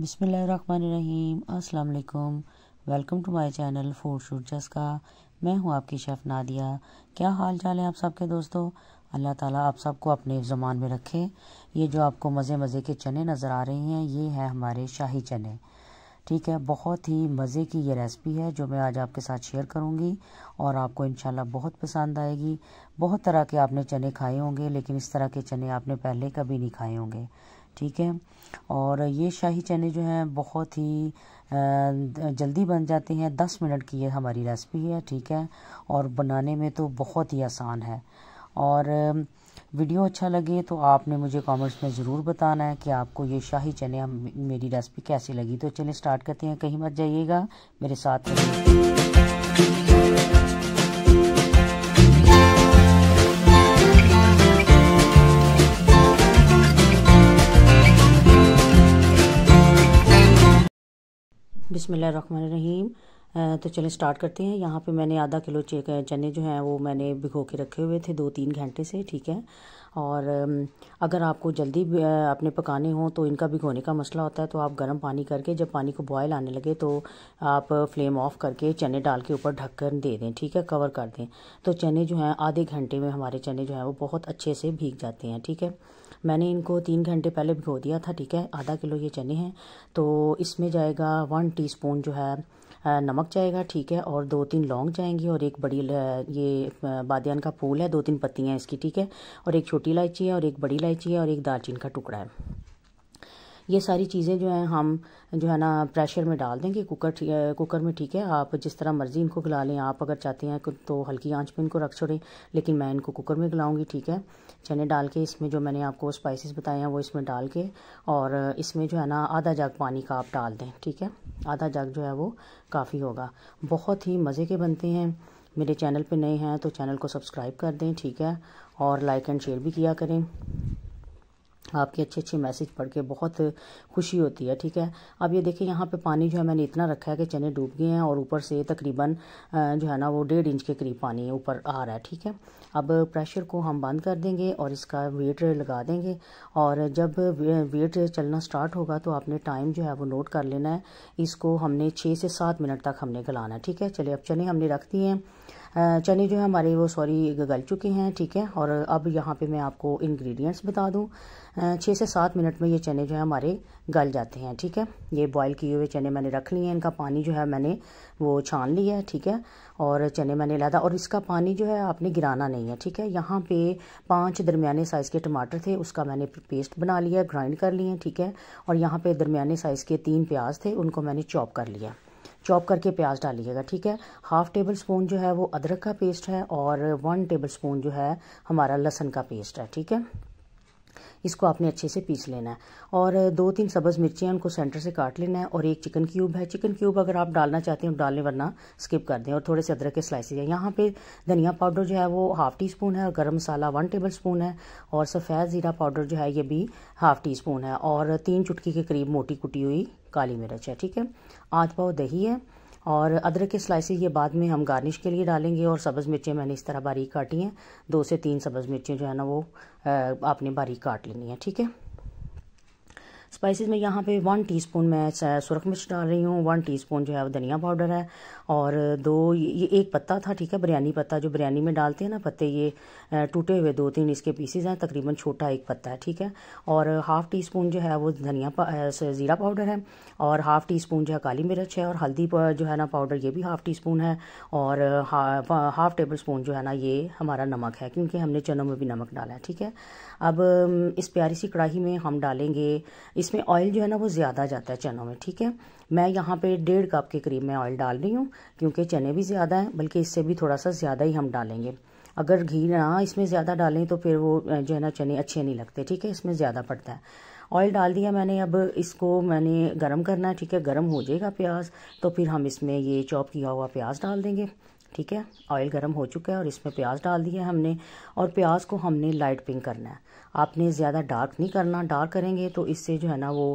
बिसमीम् अल्लाम welcome to my channel food shoot जस का मैं हूं आपकी शेफ़ नादिया क्या हाल चाल है आप सबके दोस्तों अल्लाह ताला आप सबको अपने ज़मान में रखे ये जो आपको मज़े मज़े के चने नज़र आ रहे हैं ये है हमारे शाही चने ठीक है बहुत ही मज़े की ये रेसिपी है जो मैं आज आपके साथ शेयर करूँगी और आपको इन बहुत पसंद आएगी बहुत तरह के आपने चने खाए होंगे लेकिन इस तरह के चने आपने पहले कभी नहीं खाए होंगे ठीक है और ये शाही चने जो हैं बहुत ही जल्दी बन जाते हैं दस मिनट की ये हमारी रेसिपी है ठीक है और बनाने में तो बहुत ही आसान है और वीडियो अच्छा लगे तो आपने मुझे कमेंट्स में ज़रूर बताना है कि आपको ये शाही चने मेरी रेसिपी कैसी लगी तो चलिए स्टार्ट करते हैं कहीं मत जाइएगा मेरे साथ बिसमीम तो चलिए स्टार्ट करते हैं यहाँ पे मैंने आधा किलो चने जो हैं वो मैंने भिगो के रखे हुए थे दो तीन घंटे से ठीक है और अगर आपको जल्दी अपने पकाने हों तो इनका भिगोने का मसला होता है तो आप गर्म पानी करके जब पानी को बॉयल आने लगे तो आप फ्लेम ऑफ करके चने डाल के ऊपर कर दे दें ठीक है कवर कर दें तो चने जो हैं आधे घंटे में हमारे चने जो हैं वो बहुत अच्छे से भीग जाते हैं ठीक है मैंने इनको तीन घंटे पहले भिगो दिया था ठीक है आधा किलो ये चने हैं तो इसमें जाएगा वन टीस्पून जो है नमक जाएगा ठीक है और दो तीन लौंग जाएंगी और एक बड़ी ये बादियान का फूल है दो तीन पत्तियाँ इसकी ठीक है और एक छोटी इलायची है और एक बड़ी इलायची है और एक दालचीन का टुकड़ा है ये सारी चीज़ें जो हैं हम जो है ना प्रेशर में डाल देंगे कुकर कुकर में ठीक है आप जिस तरह मर्ज़ी इनको गला लें आप अगर चाहते हैं तो हल्की आंच पे इनको रख छोड़ें लेकिन मैं इनको कुकर में गलाऊंगी ठीक है चने डाल के इसमें जो मैंने आपको स्पाइसेस बताए हैं वो इसमें डाल के और इसमें जो है ना आधा जग पानी का आप डाल दें ठीक है आधा जग जो है वो काफ़ी होगा बहुत ही मज़े के बनते हैं मेरे चैनल पर नए हैं तो चैनल को सब्सक्राइब कर दें ठीक है और लाइक एंड शेयर भी किया करें आपके अच्छे अच्छे मैसेज पढ़ के बहुत खुशी होती है ठीक है अब ये देखिए यहाँ पे पानी जो है मैंने इतना रखा है कि चने डूब गए हैं और ऊपर से तकरीबन जो है ना वो डेढ़ इंच के करीब पानी ऊपर आ रहा है ठीक है अब प्रेशर को हम बंद कर देंगे और इसका वेट लगा देंगे और जब वेट चलना स्टार्ट होगा तो आपने टाइम जो है वो नोट कर लेना है इसको हमने छः से सात मिनट तक हमने गलाना है ठीक है चले अब चने हमने रख दिए हैं चने जो है हमारे वो सॉरी गल चुके हैं ठीक है और अब यहाँ पे मैं आपको इंग्रेडिएंट्स बता दूँ छः से सात मिनट में ये चने जो है हमारे गल जाते हैं ठीक है ये बॉईल किए हुए चने मैंने रख लिए हैं इनका पानी जो है मैंने वो छान लिया है ठीक है और चने मैंने लादा और इसका पानी जो है आपने गिराना नहीं है ठीक है यहाँ पे पांच दरमियाने साइज़ के टमाटर थे उसका मैंने पेस्ट बना लिया ग्राइंड कर लिए ठीक है और यहाँ पर दरमियाने साइज़ के तीन प्याज थे उनको मैंने चॉप कर लिया चॉप करके प्याज डालिएगा ठीक है हाफ टेबल स्पून जो है वो अदरक का पेस्ट है और वन टेबल स्पून जो है हमारा लहसन का पेस्ट है ठीक है इसको आपने अच्छे से पीस लेना है और दो तीन सब्ज़ मिर्चें उनको सेंटर से काट लेना है और एक चिकन क्यूब है चिकन क्यूब अगर आप डालना चाहते हैं डालने वरना स्किप कर दें और थोड़े से अदरक के स्लाइसेज हैं यहाँ पे धनिया पाउडर जो है वो हाफ़ टी स्पून है और गर्म मसाला वन टेबल स्पून है और सफ़ेद ज़ीरा पाउडर जो है ये भी हाफ़ टी स्पून है और तीन चुटकी के करीब मोटी कुटी हुई काली मिर्च है ठीक है आध पाव दही है और अदरक के स्लाइसेस ये बाद में हम गार्निश के लिए डालेंगे और सब्ज़ मिर्चें मैंने इस तरह बारीक काटी हैं दो से तीन सब्ज़ मिर्चें जो है ना वो आपने बारीक काट लेनी है ठीक है स्पाइसेस में यहाँ पे वन टीस्पून मैं सुरख मिर्च डाल रही हूँ वन टीस्पून जो है वो धनिया पाउडर है और दो ये एक पत्ता था ठीक है बिरयानी पत्ता जो बिरयानी में डालते हैं ना पत्ते ये टूटे हुए दो तीन इसके पीसेज हैं तकरीबन छोटा एक पत्ता है ठीक है और हाफ़ टी स्पून जो है वो धनिया ज़ीरा पाउडर है और हाफ़ टी स्पून जो है काली मिर्च है और हल्दी जो है ना पाउडर ये भी हाफ़ टी स्पून है और हाफ़ टेबल स्पून जो है ना ये हमारा नमक है क्योंकि हमने चनों में भी नमक डाला है ठीक है अब इस प्यारी सी कढ़ाई में हम डालेंगे इसमें ऑयल जो है ना वो ज़्यादा जाता है चनों में ठीक है मैं यहाँ पे डेढ़ कप के करीब मैं ऑयल डाल रही हूँ क्योंकि चने भी ज़्यादा हैं बल्कि इससे भी थोड़ा सा ज़्यादा ही हम डालेंगे अगर घी ना इसमें ज़्यादा डालें तो फिर वो जो है ना चने अच्छे नहीं लगते ठीक है इसमें ज़्यादा पड़ता है ऑयल डाल दिया मैंने अब इसको मैंने गर्म करना है ठीक है गर्म हो जाएगा प्याज तो फिर हम इसमें ये चॉप किया हुआ प्याज डाल देंगे ठीक है ऑयल गर्म हो चुका है और इसमें प्याज डाल दिया हमने और प्याज को हमने लाइट पिंक करना है आपने ज़्यादा डार्क नहीं करना डार्क करेंगे तो इससे जो है ना वो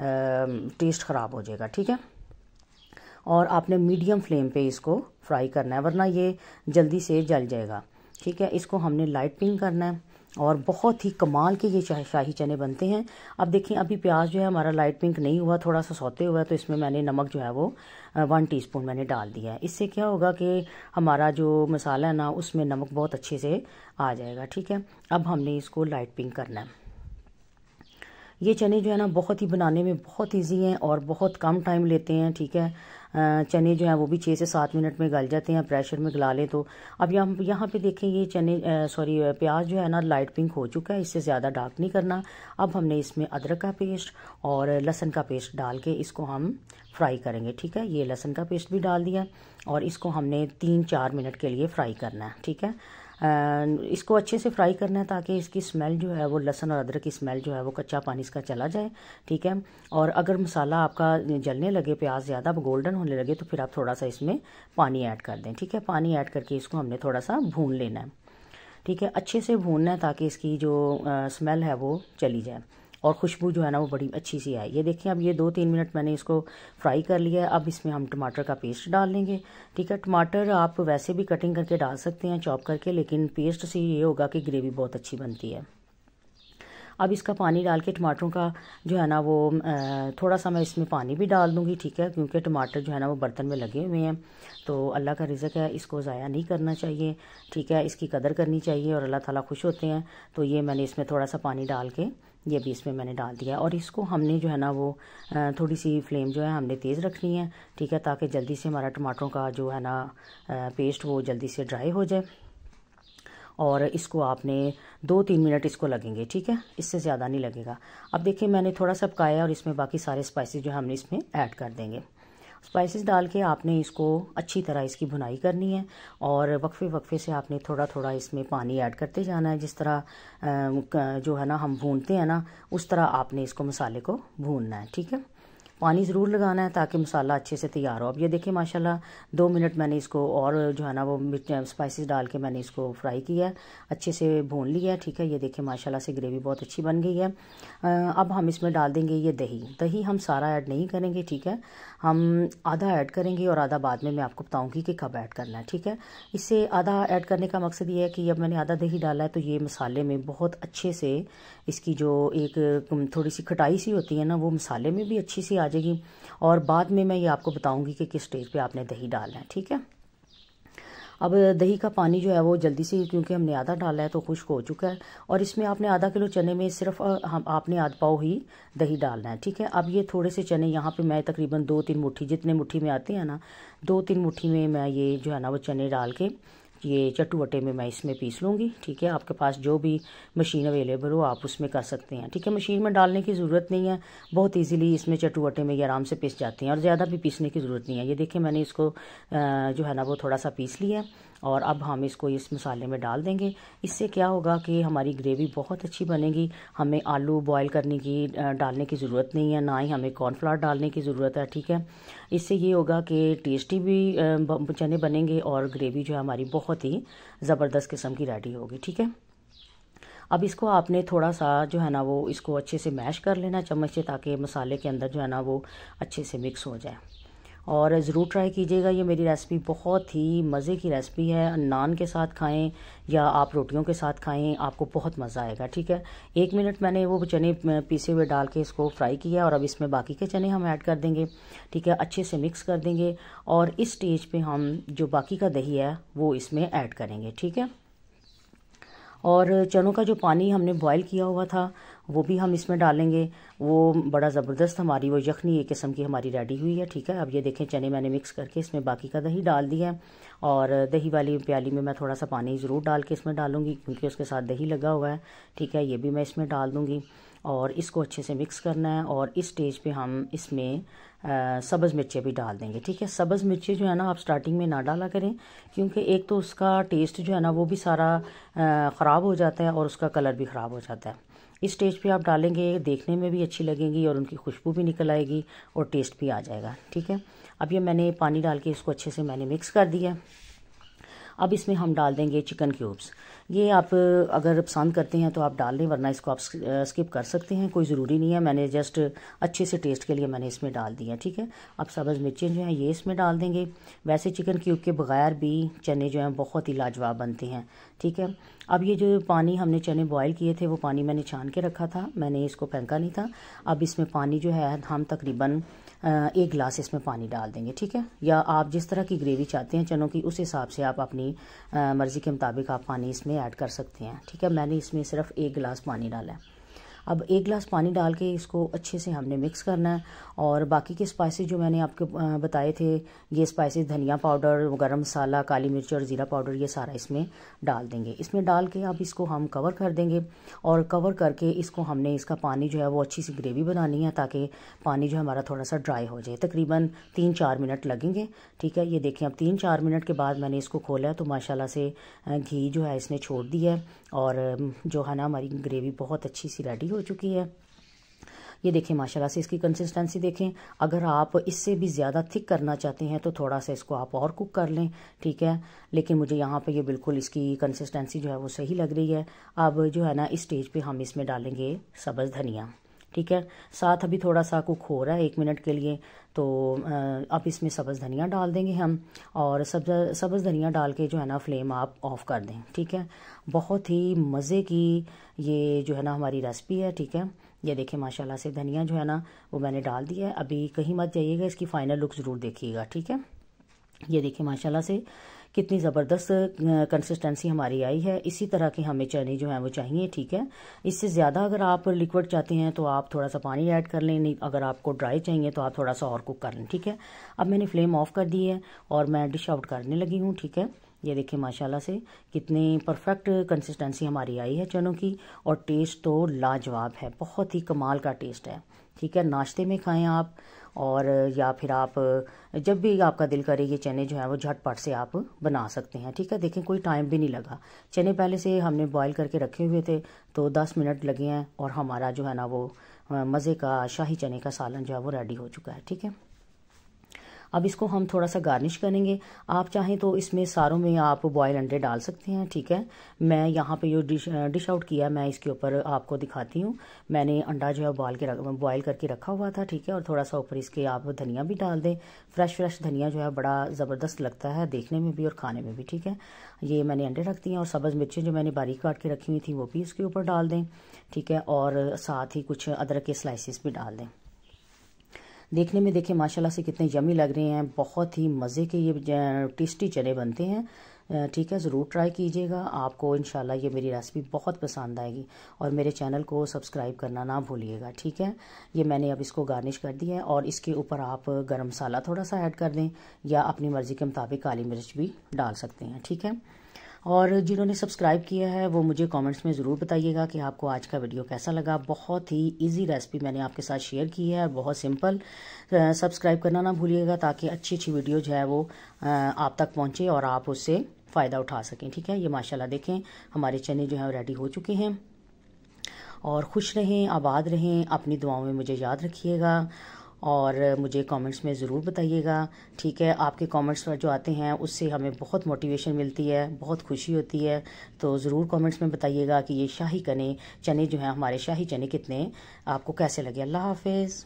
टेस्ट ख़राब हो जाएगा ठीक है और आपने मीडियम फ्लेम पे इसको फ्राई करना है वरना ये जल्दी से जल जाएगा ठीक है इसको हमने लाइट पिंक करना है और बहुत ही कमाल के ये शाही चने बनते हैं अब देखें अभी प्याज जो है हमारा लाइट पिंक नहीं हुआ थोड़ा सा सोते हुआ है तो इसमें मैंने नमक जो है वो वन टीस्पून मैंने डाल दिया है इससे क्या होगा कि हमारा जो मसाला है ना उसमें नमक बहुत अच्छे से आ जाएगा ठीक है अब हमने इसको लाइट पिंक करना है ये चने जो है ना बहुत ही बनाने में बहुत ईजी हैं और बहुत कम टाइम लेते हैं ठीक है चने जो हैं वो भी छः से सात मिनट में गल जाते हैं प्रेशर में गला लें तो अब यहाँ यहाँ पे देखें ये चने सॉरी प्याज जो है ना लाइट पिंक हो चुका है इससे ज़्यादा डार्क नहीं करना अब हमने इसमें अदरक का पेस्ट और लहसन का पेस्ट डाल के इसको हम फ्राई करेंगे ठीक है ये लहसन का पेस्ट भी डाल दिया और इसको हमने तीन चार मिनट के लिए फ्राई करना है ठीक है इसको अच्छे से फ्राई करना है ताकि इसकी स्मेल जो है वो लहसन और अदरक की स्मेल जो है वो कच्चा पानी इसका चला जाए ठीक है और अगर मसाला आपका जलने लगे प्याज ज़्यादा गोल्डन होने लगे तो फिर आप थोड़ा सा इसमें पानी ऐड कर दें ठीक है पानी ऐड करके इसको हमने थोड़ा सा भून लेना है ठीक है अच्छे से भूनना है ताकि इसकी जो आ, स्मेल है वो चली जाए और खुशबू जो है ना वो बड़ी अच्छी सी आई ये देखिए अब ये दो तीन मिनट मैंने इसको फ्राई कर लिया है अब इसमें हम टमाटर का पेस्ट डाल लेंगे ठीक है टमाटर आप वैसे भी कटिंग करके डाल सकते हैं चॉप करके लेकिन पेस्ट से ये होगा कि ग्रेवी बहुत अच्छी बनती है अब इसका पानी डाल के टमाटरों का जो है ना वो थोड़ा सा मैं इसमें पानी भी डाल दूंगी ठीक है क्योंकि टमाटर जो है ना वो बर्तन में लगे हुए हैं तो अल्लाह का रिज़क है इसको ज़ाया नहीं करना चाहिए ठीक है इसकी कदर करनी चाहिए और अल्लाह ताला खुश होते हैं तो ये मैंने इसमें थोड़ा सा पानी डाल के ये भी इसमें मैंने डाल दिया और इसको हमने जो है ना वो थोड़ी सी फ्लेम जो है हमने तेज़ रखनी है ठीक है ताकि जल्दी से हमारा टमाटरों का जो है ना पेस्ट वो जल्दी से ड्राई हो जाए और इसको आपने दो तीन मिनट इसको लगेंगे ठीक है इससे ज़्यादा नहीं लगेगा अब देखिए मैंने थोड़ा सा पकाया और इसमें बाकी सारे स्पाइसेस जो हमने इसमें ऐड कर देंगे स्पाइसेस डाल के आपने इसको अच्छी तरह इसकी भुनाई करनी है और वक्फे वक्फे से आपने थोड़ा थोड़ा इसमें पानी ऐड करते जाना है जिस तरह जो है ना हम भूनते हैं ना उस तरह आपने इसको मसाले को भूनना है ठीक है पानी ज़रूर लगाना है ताकि मसाला अच्छे से तैयार हो अब ये देखिए माशाल्लाह दो मिनट मैंने इसको और जो है ना वो स्पाइसेस डाल के मैंने इसको फ्राई किया है अच्छे से भून लिया है ठीक है ये देखिए माशाल्लाह से ग्रेवी बहुत अच्छी बन गई है अब हम इसमें डाल देंगे ये दही दही हम सारा ऐड नहीं करेंगे ठीक है हम आधा ऐड करेंगे और आधा बाद में मैं आपको बताऊँगी कि कब ऐड करना है ठीक है इससे आधा ऐड करने का मकसद ये है कि अब मैंने आधा दही डाला है तो ये मसाले में बहुत अच्छे से इसकी जो एक थोड़ी सी खटाई सी होती है ना वो मसाले में भी अच्छी सी आ आ जाएगी और बाद में मैं ये आपको बताऊंगी कि किस स्टेज पर आपने दही डालना है ठीक है अब दही का पानी जो है वो जल्दी से क्योंकि हमने आधा डाला है तो खुश्क हो चुका है और इसमें आपने आधा किलो चने में सिर्फ हम आपने आध पाव ही दही डालना है ठीक है अब ये थोड़े से चने यहाँ पे मैं तकरीबन दो तीन मुट्ठी जितने मुट्ठी में आते हैं ना दो तीन मुट्ठी में मैं ये जो है ना वो चने डाल के ये चट्टू में मैं इसमें पीस लूँगी ठीक है आपके पास जो भी मशीन अवेलेबल हो आप उसमें कर सकते हैं ठीक है मशीन में डालने की ज़रूरत नहीं है बहुत इजीली इसमें चट्टू में ये आराम से पीस जाते हैं और ज़्यादा भी पीसने की ज़रूरत नहीं है ये देखिए मैंने इसको जो है ना वो थोड़ा सा पीस लिया और अब हम इसको इस मसाले में डाल देंगे इससे क्या होगा कि हमारी ग्रेवी बहुत अच्छी बनेगी हमें आलू बॉयल करने की डालने की ज़रूरत नहीं है ना ही हमें कॉर्नफ्लावर डालने की ज़रूरत है ठीक है इससे ये होगा कि टेस्टी भी चने बनेंगे और ग्रेवी जो है हमारी बहुत ही ज़बरदस्त किस्म की रेडी होगी ठीक है अब इसको आपने थोड़ा सा जो है ना वो इसको अच्छे से मैश कर लेना चम्मच से ताकि मसाले के अंदर जो है ना वो अच्छे से मिक्स हो जाए और ज़रूर ट्राई कीजिएगा ये मेरी रेसिपी बहुत ही मज़े की रेसिपी है नान के साथ खाएं या आप रोटियों के साथ खाएं आपको बहुत मज़ा आएगा ठीक है एक मिनट मैंने वो चने पीसे हुए डाल के इसको फ्राई किया और अब इसमें बाकी के चने हम ऐड कर देंगे ठीक है अच्छे से मिक्स कर देंगे और इस स्टेज पर हम जो बाकी का दही है वो इसमें ऐड करेंगे ठीक है और चनों का जो पानी हमने बॉयल किया हुआ था वो भी हम इसमें डालेंगे वो बड़ा ज़बरदस्त हमारी वो यखनी एक किस्म की हमारी रेडी हुई है ठीक है अब ये देखें चने मैंने मिक्स करके इसमें बाकी का दही डाल दिया है और दही वाली प्याली में मैं थोड़ा सा पानी ज़रूर डाल के इसमें डालूंगी क्योंकि उसके साथ दही लगा हुआ है ठीक है ये भी मैं इसमें डाल दूँगी और इसको अच्छे से मिक्स करना है और इस स्टेज पर हम इसमें सब्ज़ मिर्चें भी डाल देंगे ठीक है सब्ज़ मिर्चें जो है ना आप स्टार्टिंग में ना डाला करें क्योंकि एक तो उसका टेस्ट जो है ना वो भी सारा ख़राब हो जाता है और उसका कलर भी ख़राब हो जाता है इस स्टेज पे आप डालेंगे देखने में भी अच्छी लगेंगी और उनकी खुशबू भी निकल आएगी और टेस्ट भी आ जाएगा ठीक है अब ये मैंने पानी डाल के इसको अच्छे से मैंने मिक्स कर दिया अब इसमें हम डाल देंगे चिकन क्यूब्स ये आप अगर पसंद करते हैं तो आप डाल लें वरना इसको आप स्किप कर सकते हैं कोई ज़रूरी नहीं है मैंने जस्ट अच्छे से टेस्ट के लिए मैंने इसमें डाल दिया ठीक है अब सब्ज़ मिर्चें जो हैं ये इसमें डाल देंगे वैसे चिकन क्यूब के बगैर भी चने जो हैं बहुत ही लाजवाब बनते हैं ठीक है अब ये जो पानी हमने चने बॉयल किए थे वो पानी मैंने छान के रखा था मैंने इसको फेंका नहीं था अब इसमें पानी जो है हम तकरीबन एक गिलास इसमें पानी डाल देंगे ठीक है या आप जिस तरह की ग्रेवी चाहते हैं चनों की उस हिसाब से आप अपनी मर्ज़ी के मुताबिक आप पानी इसमें ऐड कर सकते हैं ठीक है मैंने इसमें सिर्फ एक गिलास पानी डाला है अब एक गिलास पानी डाल के इसको अच्छे से हमने मिक्स करना है और बाकी के स्पाइसेस जो मैंने आपके बताए थे ये स्पाइसेस धनिया पाउडर गरम मसाला काली मिर्च और ज़ीरा पाउडर ये सारा इसमें डाल देंगे इसमें डाल के अब इसको हम कवर कर देंगे और कवर करके इसको हमने इसका पानी जो है वो अच्छी सी ग्रेवी बनानी है ताकि पानी जो हमारा थोड़ा सा ड्राई हो जाए तकरीबन तीन चार मिनट लगेंगे ठीक है ये देखें अब तीन चार मिनट के बाद मैंने इसको खोला तो माशाला से घी जो है इसने छोड़ दिया है और जो है ना हमारी ग्रेवी बहुत अच्छी सी रेडी हो हो चुकी है ये देखें माशाल्लाह से इसकी कंसिस्टेंसी देखें अगर आप इससे भी ज़्यादा थिक करना चाहते हैं तो थोड़ा सा इसको आप और कुक कर लें ठीक है लेकिन मुझे यहाँ पे ये बिल्कुल इसकी कंसिस्टेंसी जो है वो सही लग रही है अब जो है ना इस स्टेज पे हम इसमें डालेंगे सब्ज़ धनिया ठीक है साथ अभी थोड़ा सा कुक हो रहा है एक मिनट के लिए तो अब इसमें सब्ज़ धनिया डाल देंगे हम और सब्ज सब्ज़ धनिया डाल के जो है ना फ्लेम आप ऑफ़ कर दें ठीक है बहुत ही मज़े की ये जो है ना हमारी रेसिपी है ठीक है ये देखिए माशाल्लाह से धनिया जो है ना वो मैंने डाल दिया है अभी कहीं मत जाइएगा इसकी फ़ाइनल लुक ज़रूर देखिएगा ठीक है ये देखिए माशाल्लाह से कितनी ज़बरदस्त कंसिस्टेंसी हमारी आई है इसी तरह की हमें चने जो है वो चाहिए ठीक है इससे ज़्यादा अगर आप लिक्विड चाहते हैं तो आप थोड़ा सा पानी ऐड कर लें नहीं अगर आपको ड्राई चाहिए तो आप थोड़ा सा और कुक कर लें ठीक है अब मैंने फ्लेम ऑफ कर दी है और मैं डिश आउट करने लगी हूँ ठीक है ये देखिए माशाल्लाह से कितनी परफेक्ट कंसिस्टेंसी हमारी आई है चनों की और टेस्ट तो लाजवाब है बहुत ही कमाल का टेस्ट है ठीक है नाश्ते में खाएं आप और या फिर आप जब भी आपका दिल करे ये चने जो है वो झटपट से आप बना सकते हैं ठीक है देखें कोई टाइम भी नहीं लगा चने पहले से हमने बॉईल करके रखे हुए थे तो दस मिनट लगे हैं और हमारा जो है ना वो मज़े का शाही चने का सालन जो है वो रेडी हो चुका है ठीक है अब इसको हम थोड़ा सा गार्निश करेंगे आप चाहें तो इसमें सारों में आप बॉयल अंडे डाल सकते हैं ठीक है मैं यहाँ पे जो डिश डिश आउट किया मैं इसके ऊपर आपको दिखाती हूँ मैंने अंडा जो है बॉयल के बॉयल करके रखा हुआ था ठीक है और थोड़ा सा ऊपर इसके आप धनिया भी डाल दें फ्रेश फ्रेश धनिया जो है बड़ा ज़बरदस्त लगता है देखने में भी और खाने में भी ठीक है ये मैंने अंडे रख दिए और सब्ज़ मिर्चें जो मैंने बारीक काट के रखी हुई थी वो भी इसके ऊपर डाल दें ठीक है और साथ ही कुछ अदरक के स्लाइसिस भी डाल दें देखने में देखें माशाल्लाह से कितने यमी लग रहे हैं बहुत ही मज़े के ये टेस्टी चने बनते हैं ठीक है ज़रूर ट्राई कीजिएगा आपको इन ये मेरी रेसिपी बहुत पसंद आएगी और मेरे चैनल को सब्सक्राइब करना ना भूलिएगा ठीक है ये मैंने अब इसको गार्निश कर दिया है और इसके ऊपर आप गर्म मसाला थोड़ा सा ऐड कर दें या अपनी मर्ज़ी के मुताबिक काली मिर्च भी डाल सकते हैं ठीक है और जिन्होंने सब्सक्राइब किया है वो मुझे कमेंट्स में ज़रूर बताइएगा कि आपको आज का वीडियो कैसा लगा बहुत ही इजी रेसिपी मैंने आपके साथ शेयर की है बहुत सिंपल सब्सक्राइब करना ना भूलिएगा ताकि अच्छी अच्छी वीडियो जो है वो आप तक पहुँचे और आप उससे फ़ायदा उठा सकें ठीक है ये माशाल्लाह देखें हमारे चने जो हैं रेडी हो चुके हैं और खुश रहें आबाद रहें अपनी दुआओं में मुझे याद रखिएगा और मुझे कमेंट्स में ज़रूर बताइएगा ठीक है आपके कमेंट्स पर जो आते हैं उससे हमें बहुत मोटिवेशन मिलती है बहुत खुशी होती है तो ज़रूर कमेंट्स में बताइएगा कि ये शाही कने चने जो हैं हमारे शाही चने कितने आपको कैसे लगे अल्लाह हाफिज़